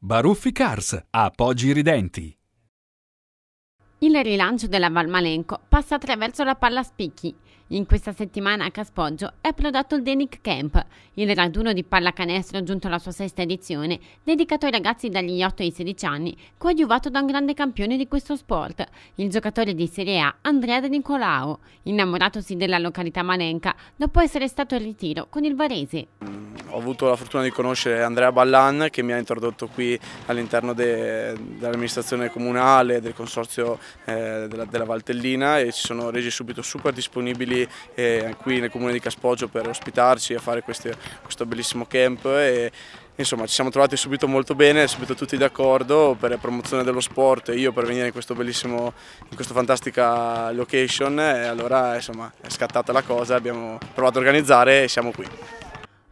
Baruffi Cars, a Poggi Ridenti. Il rilancio della Valmalenco passa attraverso la palla spicchi. In questa settimana a Caspoggio è prodotto il Denic Camp, il raduno di pallacanestro giunto alla sua sesta edizione, dedicato ai ragazzi dagli 8 ai 16 anni, coadiuvato da un grande campione di questo sport, il giocatore di Serie A Andrea De Nicolao, innamoratosi della località malenca dopo essere stato in ritiro con il Varese. Ho avuto la fortuna di conoscere Andrea Ballan che mi ha introdotto qui all'interno dell'amministrazione comunale, del consorzio eh, della, della, Valtellina e ci sono resi subito super disponibili eh, qui nel comune di Caspoggio per ospitarci e fare queste, questo bellissimo camp. E, insomma ci siamo trovati subito molto bene, subito tutti d'accordo per la promozione dello sport e io per venire in questo bellissimo, in questa fantastica location e allora insomma è scattata la cosa, abbiamo provato a organizzare e siamo qui.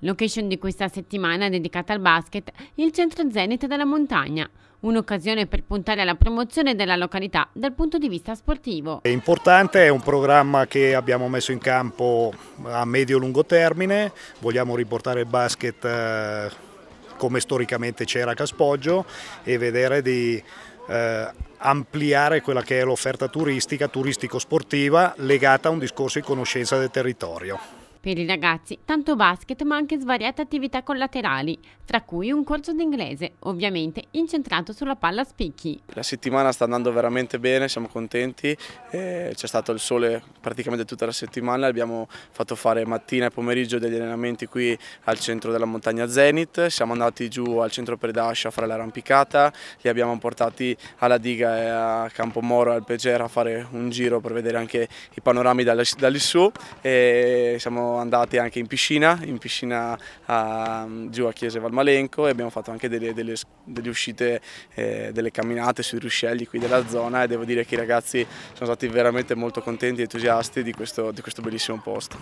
Location di questa settimana dedicata al basket, il centro Zenit della montagna, un'occasione per puntare alla promozione della località dal punto di vista sportivo. È importante, è un programma che abbiamo messo in campo a medio-lungo termine, vogliamo riportare il basket eh, come storicamente c'era a Caspoggio e vedere di eh, ampliare quella che è l'offerta turistica, turistico-sportiva legata a un discorso di conoscenza del territorio. Per i ragazzi, tanto basket ma anche svariate attività collaterali, tra cui un corso d'inglese, ovviamente incentrato sulla palla a spicchi. La settimana sta andando veramente bene, siamo contenti, eh, c'è stato il sole praticamente tutta la settimana, abbiamo fatto fare mattina e pomeriggio degli allenamenti qui al centro della montagna Zenit, siamo andati giù al centro Predascia a fare l'arrampicata, li abbiamo portati alla diga e a Campomoro e al Pegera a fare un giro per vedere anche i panorami da lì su e siamo siamo andati anche in piscina, in piscina a, ehm, giù a Chiese Valmalenco e abbiamo fatto anche delle, delle, delle uscite, eh, delle camminate sui ruscelli qui della zona e devo dire che i ragazzi sono stati veramente molto contenti e entusiasti di questo, di questo bellissimo posto.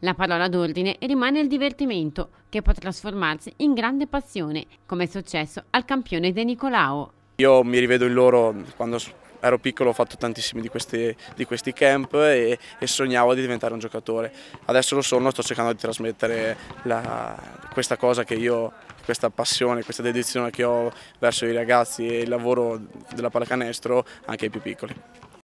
La parola d'ordine rimane il divertimento che può trasformarsi in grande passione come è successo al campione De Nicolao. Io mi rivedo in loro quando ero piccolo ho fatto tantissimi di questi, di questi camp e, e, sognavo di diventare un giocatore. Adesso lo sono, sto cercando di trasmettere la, questa cosa che io, questa passione, questa dedizione che ho verso i ragazzi e il lavoro della pallacanestro anche ai più piccoli.